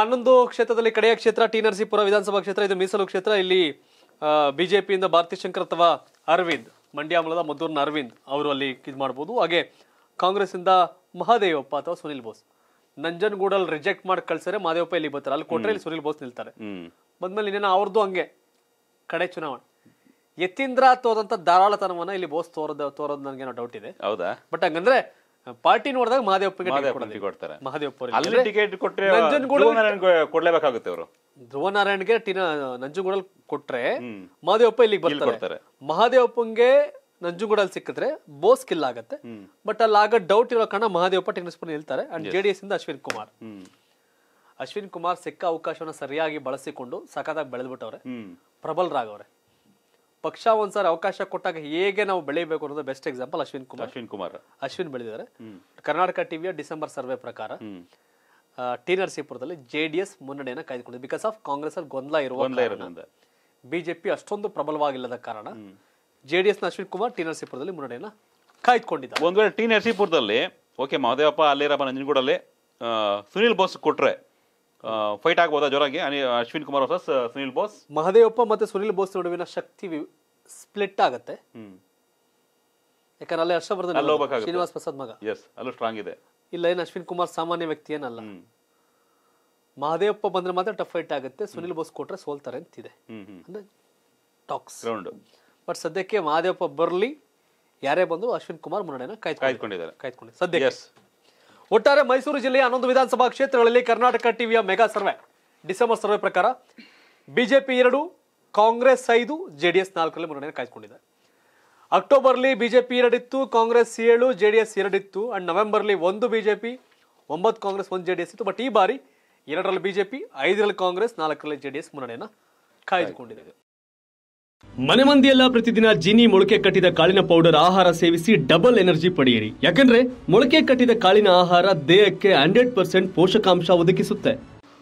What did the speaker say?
ಹನ್ನೊಂದು ಕ್ಷೇತ್ರದಲ್ಲಿ ಕಡೆಯ ಕ್ಷೇತ್ರ ಟಿ ನರಸೀಪುರ ವಿಧಾನಸಭಾ ಕ್ಷೇತ್ರ ಇದು ಮೀಸಲು ಕ್ಷೇತ್ರ ಇಲ್ಲಿ ಬಿಜೆಪಿಯಿಂದ ಭಾರತಿ ಶಂಕರ್ ಅಥವಾ ಅರವಿಂದ್ ಮಂಡ್ಯ ಮೂಲದ ಮದ್ದೂರಿನ ಅರವಿಂದ್ ಅವರು ಅಲ್ಲಿ ಇದು ಮಾಡ್ಬೋದು ಹಾಗೆ ಕಾಂಗ್ರೆಸ್ಸಿಂದ ಮಹಾದೇವಪ್ಪ ಅಥವಾ ಸುನಿಲ್ ಬೋಸ್ ನಂಜನಗೂಡಲ್ಲಿ ರಿಜೆಕ್ಟ್ ಮಾಡಿ ಕಳ್ಸರೆ ಮಹಾದೇವಪ್ಪ ಇಲ್ಲಿ ಬರ್ತಾರೆ ಅಲ್ಲಿ ಕೊಟ್ರೆ ಇಲ್ಲಿ ಸುನಿಲ್ ಬೋಸ್ ನಿಲ್ತಾರೆ ಬಂದ್ಮೇಲೆ ಇನ್ನೇನೋ ಅವ್ರದ್ದು ಹಂಗೆ ಕಡೆ ಚುನಾವಣೆ ಯತೀಂದ್ರ ತೋದಂತ ಧಾರಾಳತನವನ್ನ ಇಲ್ಲಿ ಬೋಸ್ ತೋರದ ತೋರೋದು ನನಗೇನೋ ಡೌಟ್ ಇದೆ ಹೌದಾ ಬಟ್ ಹಂಗಂದ್ರೆ ಪಾರ್ಟಿ ನೋಡಿದಾಗ ಮಹಾದೇವಪ್ಪ ಕೊಡ್ತಾರೆ ಮಹಾದೇವಪ್ಪ ಟಿಕೆಟ್ ಕೊಟ್ಟರೆ ಕೊಡ್ಲೇಬೇಕಾಗುತ್ತೆ ಅವರು ಧ್ರುವ ಟಿನ ನಂಜುಗೂಡಲ್ಲಿ ಕೊಟ್ರೆ ಮಹದೇವಪ್ಪ ಇಲ್ಲಿಗೆ ಬರ್ತಾರೆ ಮಹದೇವಪ್ಪಂಗೆ ನಂಜುಗೂಡಲ್ಲಿ ಸಿಕ್ಕಿದ್ರೆ ಬೋಸ್ ಕಿಲ್ ಆಗುತ್ತೆ ಬಟ್ ಅಲ್ಲಿ ಆಗ ಡೌಟ್ ಇರೋ ಕಾರಣ ಮಹಾದೇವಪ್ಪ ಟೆನ್ನಿಸ್ಪೂನ್ ನಿಲ್ತಾರೆ ಅಂಡ್ ಜೆ ಡಿ ಎಸ್ ಇಂದ ಅಶ್ವಿನ್ ಕುಮಾರ್ ಅಶ್ವಿನ್ ಕುಮಾರ್ ಸಿಕ್ಕ ಅವಕಾಶವನ್ನ ಸರಿಯಾಗಿ ಬಳಸಿಕೊಂಡು ಸಖತ್ತಾಗಿ ಬೆಳೆದ್ಬಿಟ್ಟವ್ರೆ ಪ್ರಬಲರಾಗವ್ರೆ ಪಕ್ಷ ಒಂದ್ಸಾರಿ ಅವಕಾಶ ಕೊಟ್ಟಾಗ ಹೇಗೆ ನಾವು ಬೆಳಿಬೇಕು ಅನ್ನೋದು ಬೆಸ್ಟ್ ಎಕ್ಸಾಂಪಲ್ ಅಶ್ವಿನ್ ಕುಮಾರ್ ಅಶ್ವಿನ್ ಕುಮಾರ್ ಅಶ್ವಿನ್ ಬೆಳೆದಿದ್ದಾರೆ ಕರ್ನಾಟಕ ಟಿವಿಯ ಡಿಸೆಂಬರ್ ಸರ್ವೆ ಪ್ರಕಾರ ಟಿ ನರಸೀಪುರದಲ್ಲಿ ಜೆ ಡಿ ಎಸ್ ಮುನ್ನಡೆಯನ್ನು ಕಾಯ್ದುಕೊಂಡಿದೆ ಬಿಕಾಸ್ ಆಫ್ ಕಾಂಗ್ರೆಸ್ ಅಲ್ಲಿ ಗೊಂದಲ ಇರುವ ಬಿಜೆಪಿ ಅಷ್ಟೊಂದು ಪ್ರಬಲವಾಗಿಲ್ಲದ ಕಾರಣ ಜೆ ಡಿ ನ ಅಶ್ವಿನ್ ಕುಮಾರ್ ಟಿ ನರಸೀಪುರದಲ್ಲಿ ಮುನ್ನಡೆಯನ್ನು ಕಾಯ್ದುಕೊಂಡಿದ್ದ ಒಂದ್ ವೇಳೆ ಟಿ ನರಸೀಪುರದಲ್ಲಿ ಓಕೆ ಮಹದೇವಪ್ಪ ಅಲ್ಲಿರಪ್ಪ ನಂಜನಗೂಡಲ್ಲಿ ಸುನೀಲ್ ಬೋಸ್ ಕೊಟ್ರೆ ಫೈಟ್ ಆಗ್ಬೋದಾ ಜೋರಾಗಿ ಅಶ್ವಿನ್ ಕುಮಾರ್ ಸುನಿಲ್ ಬೋಸ್ ಮಹದೇವಪ್ಪ ಮತ್ತೆ ಸುನೀಲ್ ಬೋಸ್ ನಡುವಿನ ಶಕ್ತಿ ಸ್ಪ್ಲಿಟ್ ಆಗುತ್ತೆ ಯಾಕಂದ್ರೆ ಅಲ್ಲೇ ಹರ್ಷವರ್ಧನ್ ಶ್ರೀನಿವಾಸ್ ಪ್ರಸಾದ್ ಮಗ ಅಲ್ಲೂ ಸ್ಟ್ರಾಂಗ್ ಇದೆ ಇಲ್ಲ ಏನು ಅಶ್ವಿನ್ ಕುಮಾರ್ ಸಾಮಾನ್ಯ ವ್ಯಕ್ತಿ ಏನಲ್ಲ ಮಹದೇವಪ್ಪ ಬಂದ್ರೆ ಮಾತ್ರ ಟಫ್ ಫೈಟ್ ಆಗುತ್ತೆ ಸುನಿಲ್ ಬೋಸ್ ಕೊಟ್ರೆ ಸೋಲ್ತಾರೆ ಅಂತಿದೆ ಅಂದ್ರೆ ಟಾಕ್ಸ್ ಬಟ್ ಸದ್ಯಕ್ಕೆ ಮಹದೇವಪ್ಪ ಬರಲಿ ಯಾರೇ ಬಂದು ಅಶ್ವಿನ್ ಕುಮಾರ್ ಮುನ್ನಡೆನ ಕಾಯ್ದುಕೊಂಡಿದ್ದಾರೆ ಕಾಯ್ದುಕೊಂಡಿದ್ದಾರೆ ಸದ್ಯ ಒಟ್ಟಾರೆ ಮೈಸೂರು ಜಿಲ್ಲೆಯ ಹನ್ನೊಂದು ವಿಧಾನಸಭಾ ಕ್ಷೇತ್ರಗಳಲ್ಲಿ ಕರ್ನಾಟಕ ಟಿವಿಯ ಮೆಗಾ ಸರ್ವೆ ಡಿಸೆಂಬರ್ ಸರ್ವೆ ಪ್ರಕಾರ ಬಿಜೆಪಿ ಎರಡು ಕಾಂಗ್ರೆಸ್ ಐದು ಜೆ ಡಿ ಎಸ್ ನಾಲ್ಕರಲ್ಲಿ ಮುನ್ನಡೆಯನ್ನು ಕಾಯ್ದುಕೊಂಡಿದೆ ಅಕ್ಟೋಬರ್ಲಿ ಬಿಜೆಪಿ ಎರಡಿತ್ತು ಕಾಂಗ್ರೆಸ್ ಏಳು ಜೆ ಡಿ ಎಸ್ ಎರಡಿತ್ತು ಆ್ಯಂಡ್ ನವೆಂಬರ್ಲಿ ಒಂದು ಬಿಜೆಪಿ ಒಂಬತ್ತು ಕಾಂಗ್ರೆಸ್ ಒಂದು ಜೆ ಡಿ ಎಸ್ ಇತ್ತು ಬಟ್ ಈ ಬಾರಿ ಎರಡರಲ್ಲಿ ಬಿಜೆಪಿ ಐದರಲ್ಲಿ ಕಾಂಗ್ರೆಸ್ ನಾಲ್ಕರಲ್ಲಿ ಜೆ ಡಿ ಎಸ್ ಮುನ್ನಡೆಯನ್ನು ಕಾಯ್ದುಕೊಂಡಿದೆ ಮನೆ ಮಂದಿಯೆಲ್ಲ ಪ್ರತಿದಿನ ಜಿನಿ ಮೊಳಕೆ ಕಟ್ಟಿದ ಕಾಳಿನ ಪೌಡರ್ ಆಹಾರ ಸೇವಿಸಿ ಡಬಲ್ ಎನರ್ಜಿ ಪಡೆಯಿರಿ ಯಾಕಂದ್ರೆ ಮೊಳಕೆ ಕಟ್ಟಿದ ಕಾಳಿನ ಆಹಾರ ದೇಹಕ್ಕೆ ಹಂಡ್ರೆಡ್ ಪರ್ಸೆಂಟ್ ಪೋಷಕಾಂಶ ಒದಗಿಸುತ್ತೆ